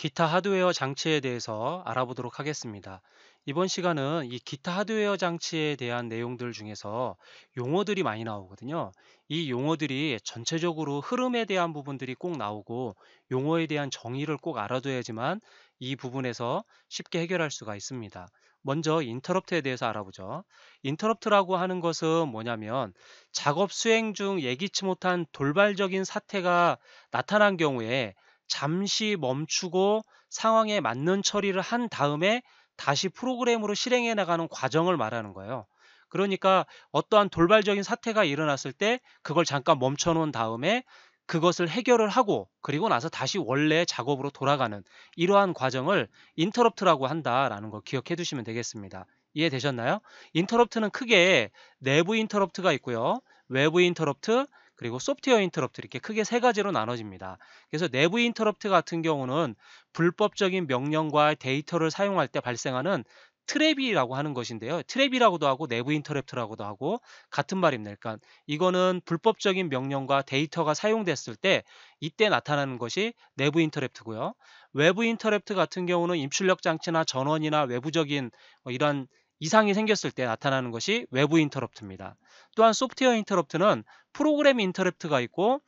기타 하드웨어 장치에 대해서 알아보도록 하겠습니다. 이번 시간은 이 기타 하드웨어 장치에 대한 내용들 중에서 용어들이 많이 나오거든요. 이 용어들이 전체적으로 흐름에 대한 부분들이 꼭 나오고 용어에 대한 정의를 꼭 알아둬야지만 이 부분에서 쉽게 해결할 수가 있습니다. 먼저 인터럽트에 대해서 알아보죠. 인터럽트라고 하는 것은 뭐냐면 작업 수행 중 예기치 못한 돌발적인 사태가 나타난 경우에 잠시 멈추고 상황에 맞는 처리를 한 다음에 다시 프로그램으로 실행해 나가는 과정을 말하는 거예요. 그러니까 어떠한 돌발적인 사태가 일어났을 때 그걸 잠깐 멈춰 놓은 다음에 그것을 해결을 하고 그리고 나서 다시 원래 작업으로 돌아가는 이러한 과정을 인터럽트라고 한다라는 걸 기억해 두시면 되겠습니다. 이해되셨나요? 인터럽트는 크게 내부 인터럽트가 있고요. 외부 인터럽트, 그리고 소프트웨어 인터럽트 이렇게 크게 세 가지로 나눠집니다. 그래서 내부 인터럽트 같은 경우는 불법적인 명령과 데이터를 사용할 때 발생하는 트랩이라고 하는 것인데요. 트랩이라고도 하고 내부 인터랩트라고도 하고 같은 말입니다. 그러니까 이거는 불법적인 명령과 데이터가 사용됐을 때 이때 나타나는 것이 내부 인터랩트고요. 외부 인터랩트 같은 경우는 입출력 장치나 전원이나 외부적인 뭐 이런 이상이 생겼을 때 나타나는 것이 외부 인터럽트입니다. 또한 소프트웨어 인터럽트는 프로그램 인터럽트가 있고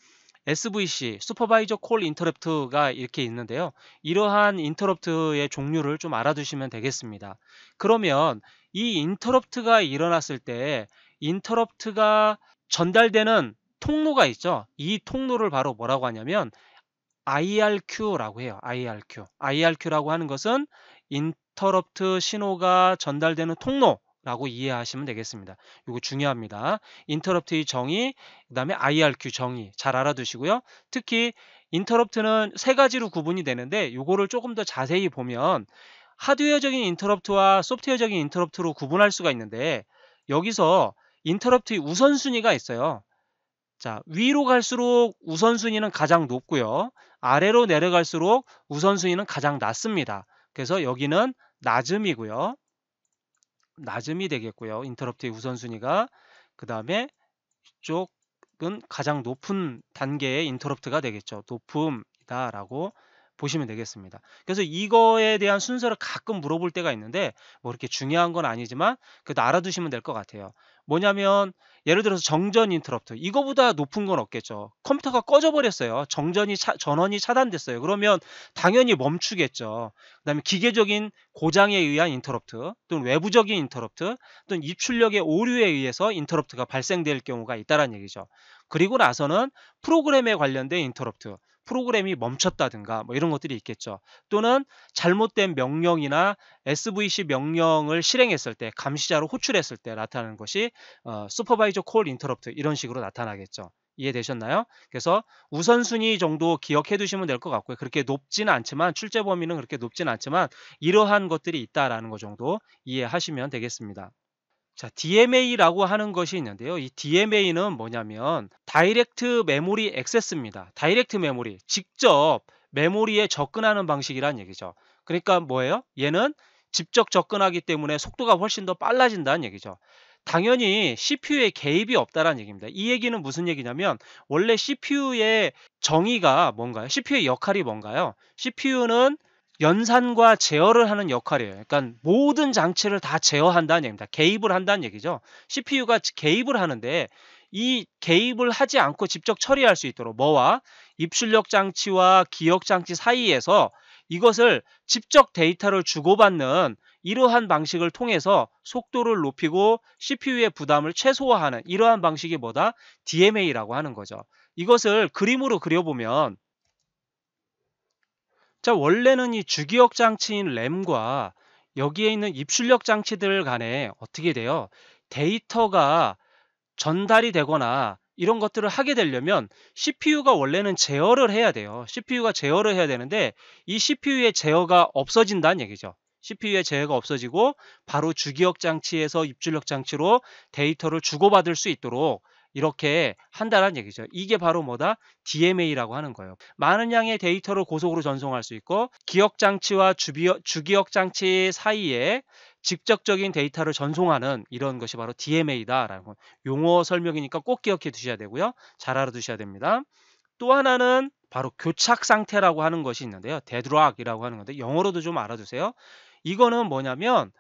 SVC, 슈퍼바이저 콜 인터럽트가 이렇게 있는데요. 이러한 인터럽트의 종류를 좀 알아두시면 되겠습니다. 그러면 이 인터럽트가 일어났을 때 인터럽트가 전달되는 통로가 있죠. 이 통로를 바로 뭐라고 하냐면 IRQ라고 해요. IRQ. IRQ라고 하는 것은 인, 인터럽트 신호가 전달되는 통로라고 이해하시면 되겠습니다. 이거 중요합니다. 인터럽트의 정의, 그 다음에 IRQ 정의 잘 알아두시고요. 특히 인터럽트는 세 가지로 구분이 되는데 이거를 조금 더 자세히 보면 하드웨어적인 인터럽트와 소프트웨어적인 인터럽트로 구분할 수가 있는데 여기서 인터럽트의 우선순위가 있어요. 자, 위로 갈수록 우선순위는 가장 높고요. 아래로 내려갈수록 우선순위는 가장 낮습니다. 그래서 여기는 낮음이고요. 낮음이 되겠고요. 인터럽트의 우선순위가 그 다음에 이쪽은 가장 높은 단계의 인터럽트가 되겠죠. 높음이다라고 보시면 되겠습니다. 그래서 이거에 대한 순서를 가끔 물어볼 때가 있는데 뭐 이렇게 중요한 건 아니지만 그래도 알아두시면 될 것 같아요. 뭐냐면 예를 들어서 정전 인터럽트 이거보다 높은 건 없겠죠. 컴퓨터가 꺼져 버렸어요. 정전이 차, 전원이 차단됐어요. 그러면 당연히 멈추겠죠. 그다음에 기계적인 고장에 의한 인터럽트 또는 외부적인 인터럽트 또는 입출력의 오류에 의해서 인터럽트가 발생될 경우가 있다라는 얘기죠. 그리고 나서는 프로그램에 관련된 인터럽트 프로그램이 멈췄다든가 뭐 이런 것들이 있겠죠. 또는 잘못된 명령이나 SVC 명령을 실행했을 때 감시자로 호출했을 때 나타나는 것이 어, 슈퍼바이저 콜 인터럽트 이런 식으로 나타나겠죠. 이해되셨나요? 그래서 우선순위 정도 기억해 두시면 될 것 같고요. 그렇게 높지는 않지만 출제 범위는 그렇게 높지는 않지만 이러한 것들이 있다라는 것 정도 이해하시면 되겠습니다. 자, DMA라고 하는 것이 있는데요. 이 DMA는 뭐냐면 다이렉트 메모리 액세스입니다. 다이렉트 메모리, 직접 메모리에 접근하는 방식이란 얘기죠. 그러니까 뭐예요? 얘는 직접 접근하기 때문에 속도가 훨씬 더 빨라진다는 얘기죠. 당연히 CPU에 개입이 없다라는 얘기입니다. 이 얘기는 무슨 얘기냐면 원래 CPU의 정의가 뭔가요? CPU의 역할이 뭔가요? CPU는 연산과 제어를 하는 역할이에요. 그러니까 모든 장치를 다 제어한다는 얘기입니다. 개입을 한다는 얘기죠. CPU가 개입을 하는데 이 개입을 하지 않고 직접 처리할 수 있도록 뭐와 입출력 장치와 기억 장치 사이에서 이것을 직접 데이터를 주고받는 이러한 방식을 통해서 속도를 높이고 CPU의 부담을 최소화하는 이러한 방식이 뭐다? DMA라고 하는 거죠. 이것을 그림으로 그려보면 자, 원래는 이 주기억 장치인 램과 여기에 있는 입출력 장치들 간에 어떻게 돼요? 데이터가 전달이 되거나 이런 것들을 하게 되려면 CPU가 원래는 제어를 해야 돼요. CPU가 제어를 해야 되는데 이 CPU의 제어가 없어진다는 얘기죠. CPU의 제어가 없어지고 바로 주기억 장치에서 입출력 장치로 데이터를 주고받을 수 있도록 이렇게 한다는 얘기죠. 이게 바로 뭐다? DMA라고 하는 거예요. 많은 양의 데이터를 고속으로 전송할 수 있고 기억 장치와 주기억 장치 사이에 직접적인 데이터를 전송하는 이런 것이 바로 DMA다라는 건 용어 설명이니까 꼭 기억해 두셔야 되고요. 잘 알아두셔야 됩니다. 또 하나는 바로 교착 상태라고 하는 것이 있는데요. 데드락이라고 하는 건데 영어로도 좀 알아두세요. 이거는 뭐냐면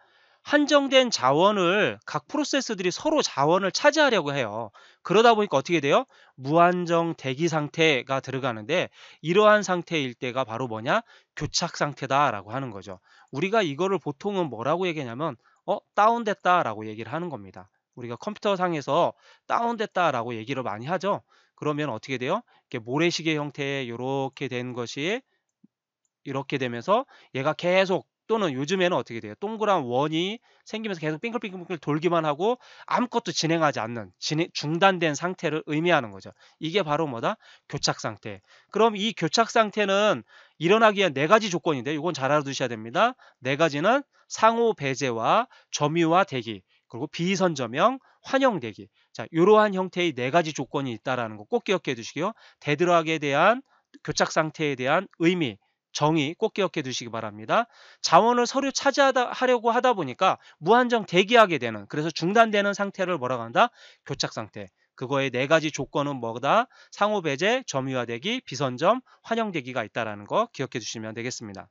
한정된 자원을 각 프로세스들이 서로 자원을 차지하려고 해요. 그러다 보니까 어떻게 돼요? 무한정 대기 상태가 들어가는데 이러한 상태일 때가 바로 뭐냐? 교착 상태다라고 하는 거죠. 우리가 이거를 보통은 뭐라고 얘기하냐면 어, 다운됐다라고 얘기를 하는 겁니다. 우리가 컴퓨터 상에서 다운됐다라고 얘기를 많이 하죠. 그러면 어떻게 돼요? 이렇게 모래시계 형태의 이렇게 된 것이 이렇게 되면서 얘가 계속 또는 요즘에는 어떻게 돼요? 동그란 원이 생기면서 계속 빙글빙글 돌기만 하고 아무것도 진행하지 않는 진행, 중단된 상태를 의미하는 거죠. 이게 바로 뭐다? 교착 상태. 그럼 이 교착 상태는 일어나기 위한 네 가지 조건인데 이건 잘 알아두셔야 됩니다. 네 가지는 상호 배제와 점유와 대기 그리고 비선점형 환영 대기. 자, 이러한 형태의 네 가지 조건이 있다라는 거 꼭 기억해 두시고요. 대드락에 대한 교착 상태에 대한 의미, 정의 꼭 기억해 두시기 바랍니다. 자원을 서류 차지하려고 하다 보니까 무한정 대기하게 되는 그래서 중단되는 상태를 뭐라고 한다? 교착 상태. 그거의 네 가지 조건은 뭐다? 상호 배제, 점유화되기, 비선점, 환영되기가 있다라는 거 기억해 주시면 되겠습니다.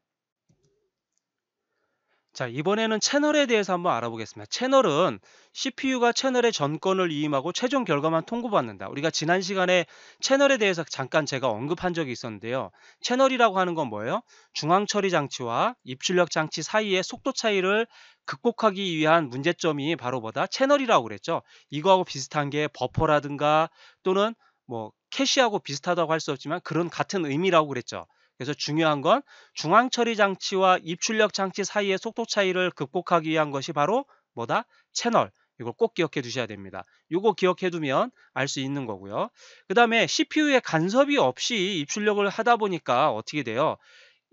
자, 이번에는 채널에 대해서 한번 알아보겠습니다. 채널은 CPU가 채널의 전권을 이임하고 최종 결과만 통보받는다. 우리가 지난 시간에 채널에 대해서 잠깐 제가 언급한 적이 있었는데요. 채널이라고 하는 건 뭐예요? 중앙 처리 장치와 입출력 장치 사이의 속도 차이를 극복하기 위한 문제점이 바로 뭐다? 채널이라고 그랬죠. 이거하고 비슷한 게 버퍼라든가 또는 뭐 캐시하고 비슷하다고 할 수 없지만 그런 같은 의미라고 그랬죠. 그래서 중요한 건 중앙 처리 장치와 입출력 장치 사이의 속도 차이를 극복하기 위한 것이 바로 뭐다? 채널. 이걸 꼭 기억해 두셔야 됩니다. 이거 기억해 두면 알 수 있는 거고요. 그 다음에 CPU에 간섭이 없이 입출력을 하다 보니까 어떻게 돼요?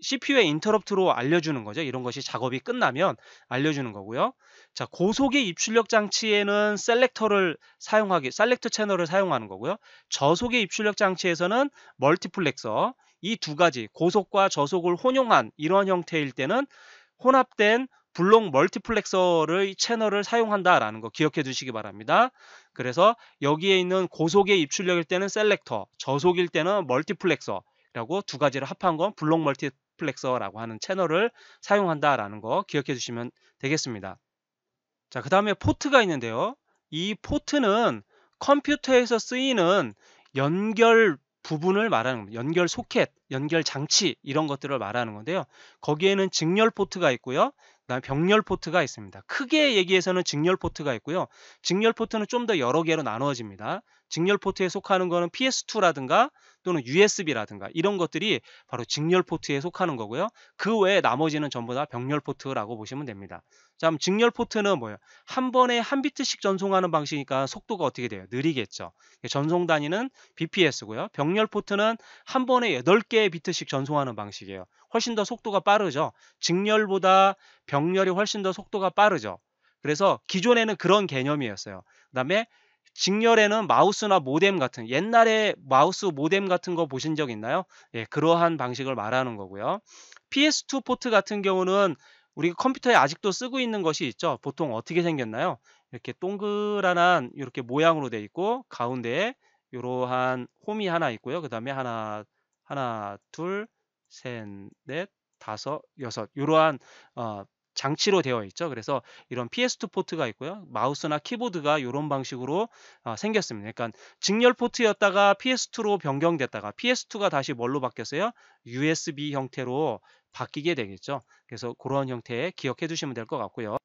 CPU의 인터럽트로 알려주는 거죠. 이런 것이 작업이 끝나면 알려주는 거고요. 자, 고속의 입출력 장치에는 셀렉터를 사용하기, 셀렉터 채널을 사용하는 거고요. 저속의 입출력 장치에서는 멀티플렉서, 이두 가지 고속과 저속을 혼용한 이런 형태일 때는 혼합된 블록 멀티플렉서의 채널을 사용한다라는 거 기억해 두시기 바랍니다. 그래서 여기에 있는 고속의 입출력일 때는 셀렉터, 저속일 때는 멀티플렉서라고 두 가지를 합한 건 블록 멀티플렉서라고 하는 채널을 사용한다라는 거 기억해 주시면 되겠습니다. 자, 그 다음에 포트가 있는데요. 이 포트는 컴퓨터에서 쓰이는 연결 부분을 말하는 겁니다. 연결 소켓, 연결 장치 이런 것들을 말하는 건데요. 거기에는 직렬 포트가 있고요. 그다음 병렬 포트가 있습니다. 크게 얘기해서는 직렬 포트가 있고요. 직렬 포트는 좀 더 여러 개로 나누어집니다. 직렬 포트에 속하는 거는 PS2라든가 또는 USB라든가 이런 것들이 바로 직렬 포트에 속하는 거고요. 그 외에 나머지는 전부 다 병렬 포트라고 보시면 됩니다. 자, 그럼 직렬 포트는 뭐예요? 한 번에 한 비트씩 전송하는 방식이니까 속도가 어떻게 돼요? 느리겠죠. 전송 단위는 BPS고요. 병렬 포트는 한 번에 8개의 비트씩 전송하는 방식이에요. 훨씬 더 속도가 빠르죠. 직렬보다 병렬이 훨씬 더 속도가 빠르죠. 그래서 기존에는 그런 개념이었어요. 그 다음에 직렬에는 마우스나 모뎀 같은 옛날에 마우스 모뎀 같은 거 보신 적 있나요? 예, 그러한 방식을 말하는 거고요. PS2 포트 같은 경우는 우리 컴퓨터에 아직도 쓰고 있는 것이 있죠. 보통 어떻게 생겼나요? 이렇게 동그란한 이렇게 모양으로 돼 있고 가운데에 이러한 홈이 하나 있고요. 그 다음에 하나, 하나, 둘, 셋, 넷, 다섯, 여섯 이러한 어, 장치로 되어 있죠. 그래서 이런 PS2 포트가 있고요. 마우스나 키보드가 이런 방식으로 어, 생겼습니다. 그러니까 직렬 포트였다가 PS2로 변경됐다가 PS2가 다시 뭘로 바뀌었어요? USB 형태로 바뀌게 되겠죠. 그래서 그런 형태 기억해 두시면 될 것 같고요.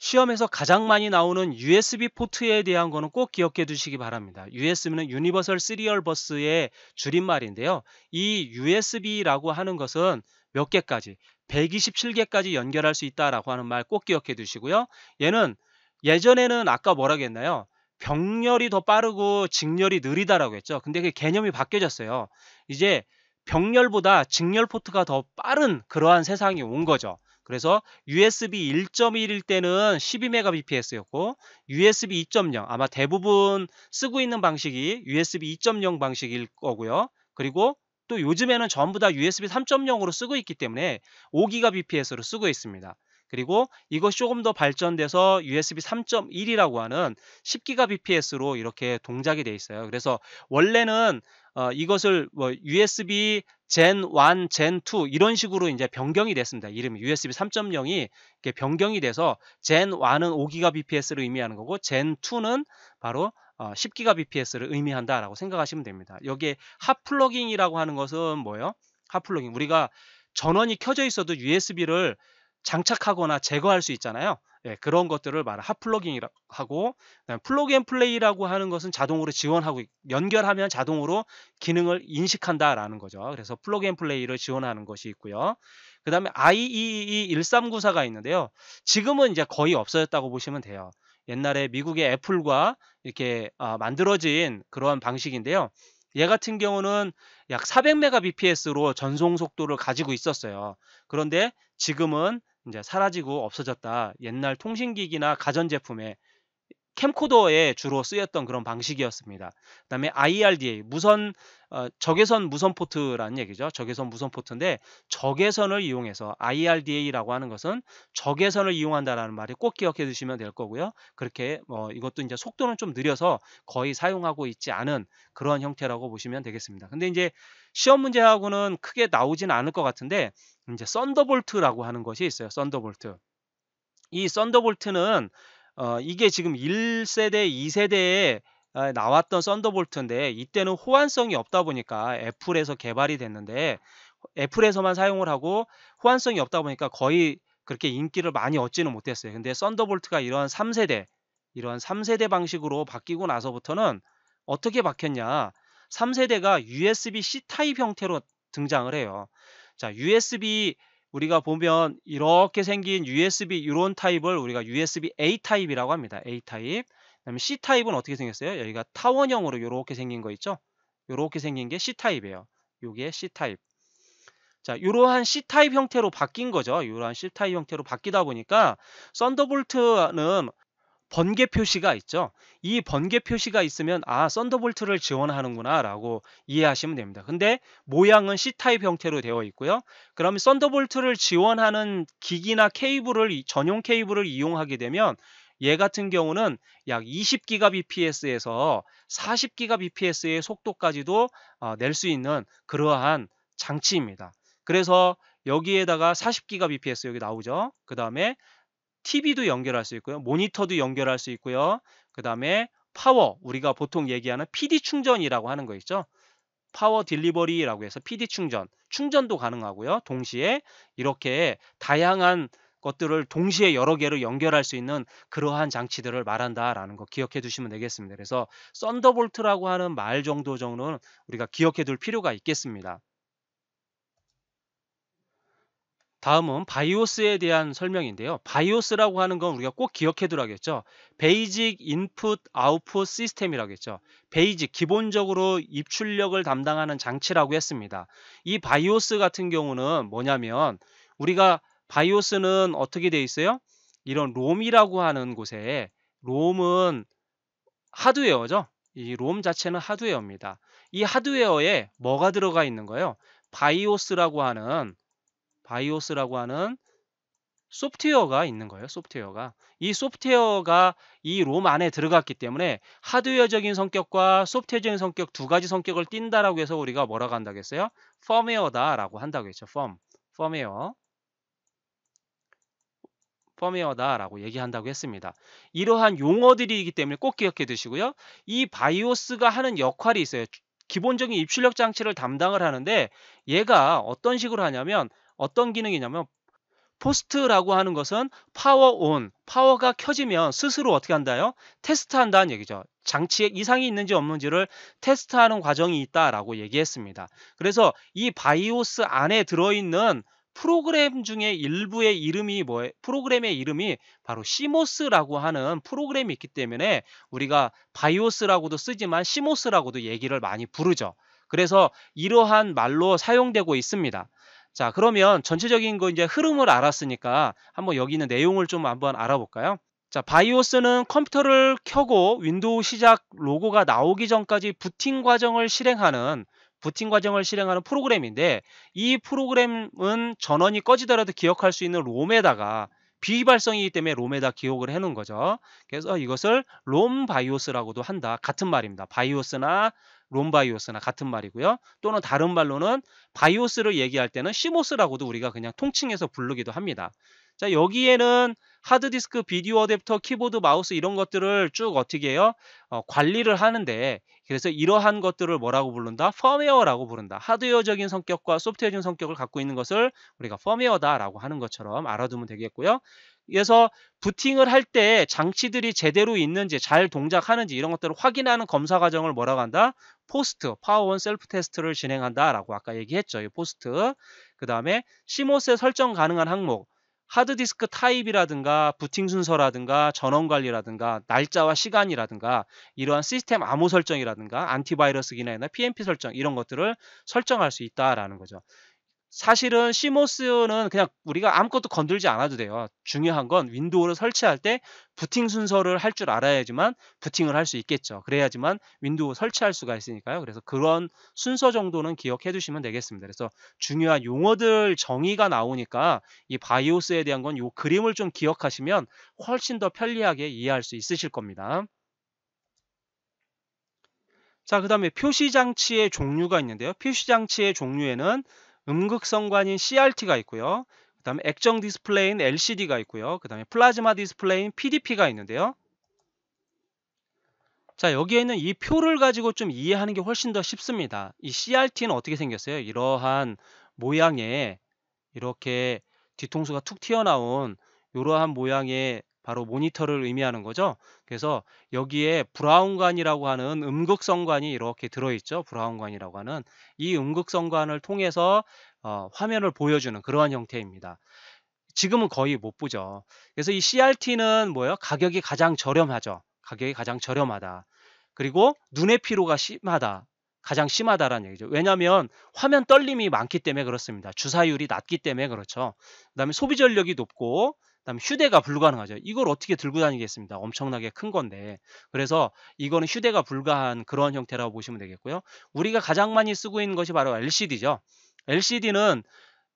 시험에서 가장 많이 나오는 USB 포트에 대한 거는 꼭 기억해 두시기 바랍니다. USB는 유니버설 시리얼 버스의 줄임말인데요. 이 USB라고 하는 것은 몇 개까지 127개까지 연결할 수 있다라고 하는 말 꼭 기억해 두시고요. 얘는 예전에는 아까 뭐라고 했나요? 병렬이 더 빠르고 직렬이 느리다라고 했죠. 근데 그 개념이 바뀌어졌어요. 이제 병렬보다 직렬 포트가 더 빠른 그러한 세상이 온 거죠. 그래서 USB 1.1일 때는 12Mbps였고 USB 2.0 아마 대부분 쓰고 있는 방식이 USB 2.0 방식일 거고요. 그리고 또 요즘에는 전부 다 USB 3.0으로 쓰고 있기 때문에 5GBps로 쓰고 있습니다. 그리고 이것이 조금 더 발전돼서 USB 3.1이라고 하는 10GBps로 이렇게 동작이 돼 있어요. 그래서 원래는 어, 이것을 뭐 USB Gen 1, Gen 2 이런 식으로 이제 변경이 됐습니다. 이름이 USB 3.0이 변경이 돼서 Gen 1은 5GBps를 의미하는 거고 Gen 2는 바로 1 0 g bps를 의미한다라고 생각하시면 됩니다. 여기에 핫플러깅이라고 하는 것은 뭐예요? 핫플러깅 우리가 전원이 켜져 있어도 USB를 장착하거나 제거할 수 있잖아요. 예, 그런 것들을 말하 핫플러깅이라고 하고 플러그 앤 플레이라고 하는 것은 자동으로 지원하고 연결하면 자동으로 기능을 인식한다라는 거죠. 그래서 플러그 앤 플레이를 지원하는 것이 있고요. 그 다음에 IEEE 1394가 있는데요. 지금은 이제 거의 없어졌다고 보시면 돼요. 옛날에 미국의 애플과 이렇게 아, 만들어진 그러한 방식인데요. 얘 같은 경우는 약 400mbps로 전송 속도를 가지고 있었어요. 그런데 지금은 이제 사라지고 없어졌다. 옛날 통신기기나 가전제품에 캠코더에 주로 쓰였던 그런 방식이었습니다. 그 다음에 IRDA, 무선 어, 적외선 무선 포트라는 얘기죠. 적외선 무선 포트인데 적외선을 이용해서 IRDA라고 하는 것은 적외선을 이용한다라는 말이 꼭 기억해 두시면 될 거고요. 그렇게 어, 이것도 이제 속도는 좀 느려서 거의 사용하고 있지 않은 그런 형태라고 보시면 되겠습니다. 근데 이제 시험 문제하고는 크게 나오진 않을 것 같은데 이제 썬더볼트라고 하는 것이 있어요. 썬더볼트. 이 썬더볼트는 어, 이게 지금 1세대, 2세대의 아, 나왔던 썬더볼트인데 이때는 호환성이 없다 보니까 애플에서 개발이 됐는데 애플에서만 사용을 하고 호환성이 없다 보니까 거의 그렇게 인기를 많이 얻지는 못했어요. 근데 썬더볼트가 이런 3세대 이런 3세대 방식으로 바뀌고 나서부터는 어떻게 바뀌었냐? 3세대가 USB-C 타입 형태로 등장을 해요. 자, USB 우리가 보면 이렇게 생긴 USB 이런 타입을 우리가 USB A 타입이라고 합니다. A 타입. C타입은 어떻게 생겼어요? 여기가 타원형으로 이렇게 생긴 거 있죠? 이렇게 생긴 게 C타입이에요. 이게 C타입. 자, 이러한 C타입 형태로 바뀐 거죠. 이러한 C타입 형태로 바뀌다 보니까 썬더볼트는 번개 표시가 있죠. 이 번개 표시가 있으면 아 썬더볼트를 지원하는구나 라고 이해하시면 됩니다. 근데 모양은 C타입 형태로 되어 있고요. 그러면 썬더볼트를 지원하는 기기나 케이블을 전용 케이블을 이용하게 되면 얘 같은 경우는 약 20기가 bps에서 40기가 bps의 속도까지도 어, 낼수 있는 그러한 장치입니다. 그래서 여기에다가 40기가 bps 여기 나오죠. 그 다음에 TV도 연결할 수 있고요. 모니터도 연결할 수 있고요. 그 다음에 파워 우리가 보통 얘기하는 PD 충전이라고 하는 거 있죠. 파워 딜리버리라고 해서 PD 충전, 충전도 가능하고요. 동시에 이렇게 다양한 것들을 동시에 여러 개를 연결할 수 있는 그러한 장치들을 말한다라는 거 기억해 두시면 되겠습니다. 그래서 썬더볼트라고 하는 말 정도 정도는 우리가 기억해 둘 필요가 있겠습니다. 다음은 바이오스에 대한 설명인데요. 바이오스라고 하는 건 우리가 꼭 기억해두라겠죠. 베이직 인풋 아웃풋 시스템이라겠죠 베이직 기본적으로 입출력을 담당하는 장치라고 했습니다. 이 바이오스 같은 경우는 뭐냐면 우리가 바이오스는 어떻게 되어 있어요? 이런 롬이라고 하는 곳에 롬은 하드웨어죠. 이 롬 자체는 하드웨어입니다. 이 하드웨어에 뭐가 들어가 있는 거예요? 바이오스라고 하는 바이오스라고 하는 소프트웨어가 있는 거예요. 소프트웨어가 이 소프트웨어가 이 롬 안에 들어갔기 때문에 하드웨어적인 성격과 소프트웨어적인 성격 두 가지 성격을 띈다라고 해서 우리가 뭐라고 한다고 했어요? 펌웨어다라고 한다고 했죠. 펌, 펌웨어. 펌웨어다라고 얘기한다고 했습니다. 이러한 용어들이기 때문에 꼭 기억해 두시고요. 이 바이오스가 하는 역할이 있어요. 기본적인 입출력 장치를 담당을 하는데 얘가 어떤 식으로 하냐면 어떤 기능이냐면 포스트라고 하는 것은 파워 온, 파워가 켜지면 스스로 어떻게 한다요? 테스트한다는 얘기죠. 장치에 이상이 있는지 없는지를 테스트하는 과정이 있다라고 얘기했습니다. 그래서 이 바이오스 안에 들어있는 프로그램 중에 일부의 이름이 뭐에 프로그램의 이름이 바로 시모스라고 하는 프로그램이 있기 때문에 우리가 바이오스라고도 쓰지만 시모스라고도 얘기를 많이 부르죠. 그래서 이러한 말로 사용되고 있습니다. 자, 그러면 전체적인 거 이제 흐름을 알았으니까 한번 여기 있는 내용을 좀 한번 알아볼까요? 자, 바이오스는 컴퓨터를 켜고 윈도우 시작 로고가 나오기 전까지 부팅 과정을 실행하는 부팅 과정을 실행하는 프로그램인데 이 프로그램은 전원이 꺼지더라도 기억할 수 있는 롬에다가 비발성이기 때문에 롬에다 기억을 해놓은 거죠. 그래서 이것을 롬 바이오스라고도 한다. 같은 말입니다. 바이오스나 롬 바이오스나 같은 말이고요. 또는 다른 말로는 바이오스를 얘기할 때는 시모스라고도 우리가 그냥 통칭해서 부르기도 합니다. 자 여기에는 하드디스크, 비디오 어댑터, 키보드, 마우스 이런 것들을 쭉 어떻게 해요? 어, 관리를 하는데 그래서 이러한 것들을 뭐라고 부른다? 펌웨어라고 부른다. 하드웨어적인 성격과 소프트웨어적인 성격을 갖고 있는 것을 우리가 펌웨어다라고 하는 것처럼 알아두면 되겠고요. 그래서 부팅을 할 때 장치들이 제대로 있는지 잘 동작하는지 이런 것들을 확인하는 검사 과정을 뭐라고 한다? 포스트, 파워온 셀프 테스트를 진행한다라고 아까 얘기했죠. 이 포스트. 그 다음에 시모스에 설정 가능한 항목, 하드디스크 타입이라든가 부팅 순서라든가 전원 관리라든가 날짜와 시간이라든가 이러한 시스템 암호 설정이라든가 안티바이러스기나 능이 PMP 설정 이런 것들을 설정할 수 있다라는 거죠. 사실은 시모스는 그냥 우리가 아무것도 건들지 않아도 돼요. 중요한 건 윈도우를 설치할 때 부팅 순서를 할 줄 알아야지만 부팅을 할 수 있겠죠. 그래야지만 윈도우 설치할 수가 있으니까요. 그래서 그런 순서 정도는 기억해 두시면 되겠습니다. 그래서 중요한 용어들 정의가 나오니까 이 바이오스에 대한 건요 그림을 좀 기억하시면 훨씬 더 편리하게 이해할 수 있으실 겁니다. 자, 그 다음에 표시 장치의 종류가 있는데요. 표시 장치의 종류에는 음극성관인 CRT가 있고요. 그 다음에 액정 디스플레이인 LCD가 있고요. 그 다음에 플라즈마 디스플레이인 PDP가 있는데요. 자 여기에 있는 이 표를 가지고 좀 이해하는 게 훨씬 더 쉽습니다. 이 CRT는 어떻게 생겼어요? 이러한 모양의 이렇게 뒤통수가 툭 튀어나온 이러한 모양의 바로 모니터를 의미하는 거죠. 그래서 여기에 브라운관이라고 하는 음극성관이 이렇게 들어있죠. 브라운관이라고 하는 이 음극성관을 통해서 어, 화면을 보여주는 그러한 형태입니다. 지금은 거의 못 보죠. 그래서 이 CRT는 뭐예요? 가격이 가장 저렴하죠. 가격이 가장 저렴하다. 그리고 눈의 피로가 심하다. 가장 심하다라는 얘기죠. 왜냐하면 화면 떨림이 많기 때문에 그렇습니다. 주사율이 낮기 때문에 그렇죠. 그 다음에 소비 전력이 높고 그다음 휴대가 불가능하죠. 이걸 어떻게 들고 다니겠습니다. 엄청나게 큰 건데. 그래서 이거는 휴대가 불가한 그런 형태라고 보시면 되겠고요. 우리가 가장 많이 쓰고 있는 것이 바로 LCD죠. LCD는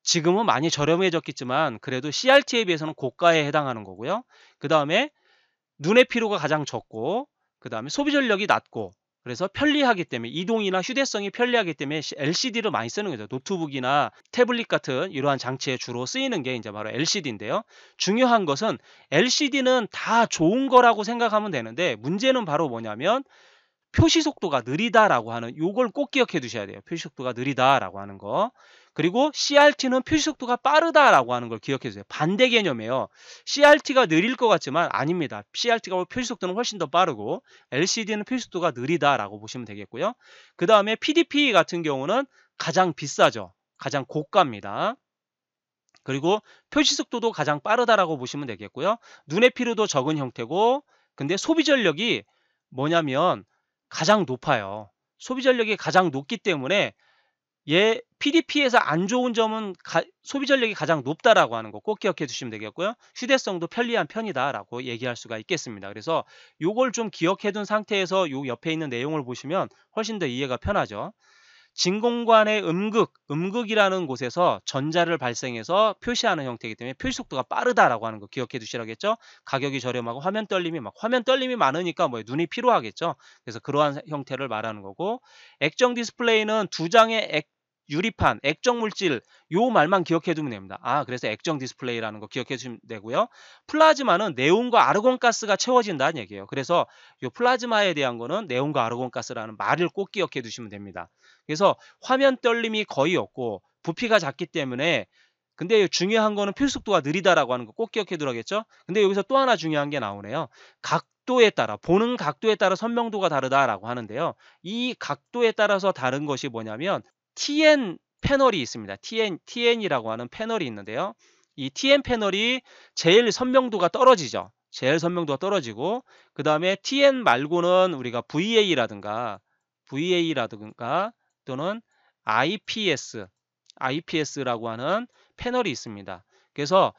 지금은 많이 저렴해졌겠지만 그래도 CRT에 비해서는 고가에 해당하는 거고요. 그 다음에 눈의 피로가 가장 적고 그 다음에 소비 전력이 낮고 그래서 편리하기 때문에 이동이나 휴대성이 편리하기 때문에 LCD를 많이 쓰는 거죠. 노트북이나 태블릿 같은 이러한 장치에 주로 쓰이는 게 이제 바로 LCD인데요. 중요한 것은 LCD는 다 좋은 거라고 생각하면 되는데 문제는 바로 뭐냐면 표시 속도가 느리다라고 하는 요걸 꼭 기억해 두셔야 돼요. 표시 속도가 느리다라고 하는 거. 그리고 CRT는 표시 속도가 빠르다라고 하는 걸 기억해 주세요. 반대 개념이에요. CRT가 느릴 것 같지만 아닙니다. CRT가 표시 속도는 훨씬 더 빠르고 LCD는 표시 속도가 느리다라고 보시면 되겠고요. 그 다음에 PDP 같은 경우는 가장 비싸죠. 가장 고가입니다. 그리고 표시 속도도 가장 빠르다라고 보시면 되겠고요. 눈의 피로도 적은 형태고 근데 소비 전력이 뭐냐면 가장 높아요. 소비 전력이 가장 높기 때문에 얘 PDP에서 안 좋은 점은 가, 소비 전력이 가장 높다라고 하는 거 꼭 기억해 주시면 되겠고요. 휴대성도 편리한 편이다라고 얘기할 수가 있겠습니다. 그래서 요걸 좀 기억해 둔 상태에서 요 옆에 있는 내용을 보시면 훨씬 더 이해가 편하죠. 진공관의 음극, 음극이라는 곳에서 전자를 발생해서 표시하는 형태이기 때문에 표시 속도가 빠르다라고 하는 거 기억해 두시라겠죠? 가격이 저렴하고 화면 떨림이 막 화면 떨림이 많으니까 뭐 눈이 피로하겠죠. 그래서 그러한 형태를 말하는 거고 액정 디스플레이는 두 장의 액 유리판, 액정물질 요 말만 기억해두면 됩니다. 아 그래서 액정 디스플레이라는 거 기억해주면 되고요. 플라즈마는 네온과 아르곤 가스가 채워진다는 얘기예요. 그래서 요 플라즈마에 대한 거는 네온과 아르곤 가스라는 말을 꼭 기억해두시면 됩니다. 그래서 화면 떨림이 거의 없고 부피가 작기 때문에 근데 중요한 거는 필속도가 느리다라고 하는 거 꼭 기억해두라겠죠? 근데 여기서 또 하나 중요한 게 나오네요. 각도에 따라 보는 각도에 따라 선명도가 다르다라고 하는데요. 이 각도에 따라서 다른 것이 뭐냐면 TN 패널이 있습니다. TN, TN이라고 하는 패널이 있는데요. 이 TN 패널이 제일 선명도가 떨어지죠. 제일 선명도가 떨어지고 그 다음에 TN 말고는 우리가 VA라든가 VA라든가 또는 IPS, IPS라고 하는 패널이 있습니다. 그래서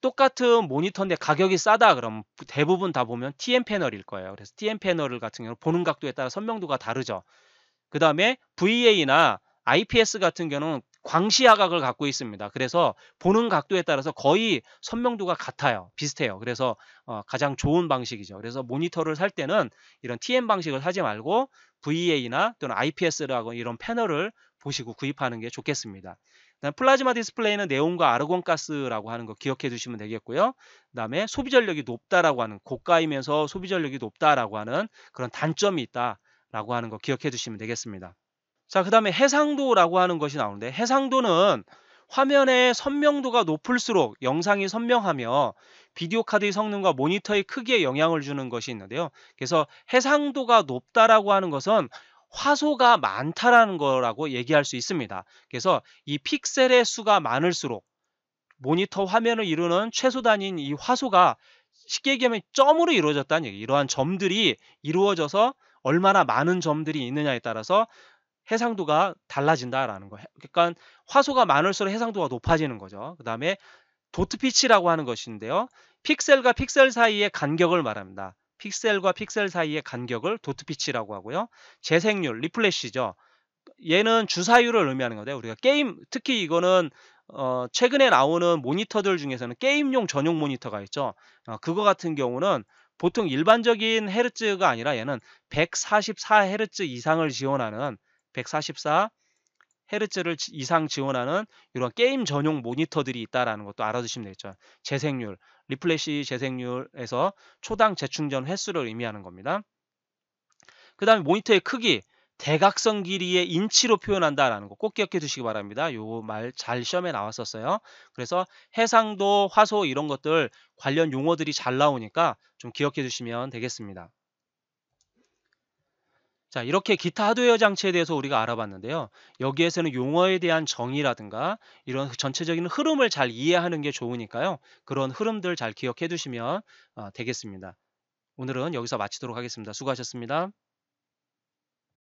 똑같은 모니터인데 가격이 싸다 그럼 대부분 다 보면 TN 패널일 거예요. 그래서 TN 패널을 같은 경우 보는 각도에 따라 선명도가 다르죠. 그 다음에 VA나 IPS 같은 경우는 광시야각을 갖고 있습니다. 그래서 보는 각도에 따라서 거의 선명도가 같아요. 비슷해요. 그래서 어, 가장 좋은 방식이죠. 그래서 모니터를 살 때는 이런 t n 방식을 사지 말고 VA나 또는 IPS라고 이런 패널을 보시고 구입하는 게 좋겠습니다. 플라즈마 디스플레이는 네온과 아르곤 가스라고 하는 거 기억해 두시면 되겠고요. 그다음에 소비 전력이 높다라고 하는 고가이면서 소비 전력이 높다라고 하는 그런 단점이 있다라고 하는 거 기억해 두시면 되겠습니다. 자, 그 다음에 해상도라고 하는 것이 나오는데 해상도는 화면의 선명도가 높을수록 영상이 선명하며 비디오 카드의 성능과 모니터의 크기에 영향을 주는 것이 있는데요. 그래서 해상도가 높다라고 하는 것은 화소가 많다라는 거라고 얘기할 수 있습니다. 그래서 이 픽셀의 수가 많을수록 모니터 화면을 이루는 최소 단위인 이 화소가 쉽게 얘기하면 점으로 이루어졌다는 얘기. 이러한 점들이 이루어져서 얼마나 많은 점들이 있느냐에 따라서 해상도가 달라진다라는 거. 그러니까 화소가 많을수록 해상도가 높아지는 거죠. 그 다음에 도트 피치라고 하는 것인데요. 픽셀과 픽셀 사이의 간격을 말합니다. 픽셀과 픽셀 사이의 간격을 도트 피치라고 하고요. 재생률, 리플래시죠. 얘는 주사율을 의미하는 건데 우리가 게임 특히 이거는 어, 최근에 나오는 모니터들 중에서는 게임용 전용 모니터가 있죠. 어, 그거 같은 경우는 보통 일반적인 헤르츠가 아니라 얘는 144 헤르츠 이상을 지원하는 144 헤르츠를 이상 지원하는 이런 게임 전용 모니터들이 있다라는 것도 알아두시면 되겠죠. 재생률, 리플래시 재생률에서 초당 재충전 횟수를 의미하는 겁니다. 그 다음에 모니터의 크기, 대각선 길이의 인치로 표현한다라는 거 꼭 기억해 두시기 바랍니다. 요 말 잘 시험에 나왔었어요. 그래서 해상도, 화소 이런 것들 관련 용어들이 잘 나오니까 좀 기억해 두시면 되겠습니다. 자, 이렇게 기타 하드웨어 장치에 대해서 우리가 알아봤는데요. 여기에서는 용어에 대한 정의라든가 이런 전체적인 흐름을 잘 이해하는 게 좋으니까요. 그런 흐름들 잘 기억해 두시면 어, 되겠습니다. 오늘은 여기서 마치도록 하겠습니다. 수고하셨습니다.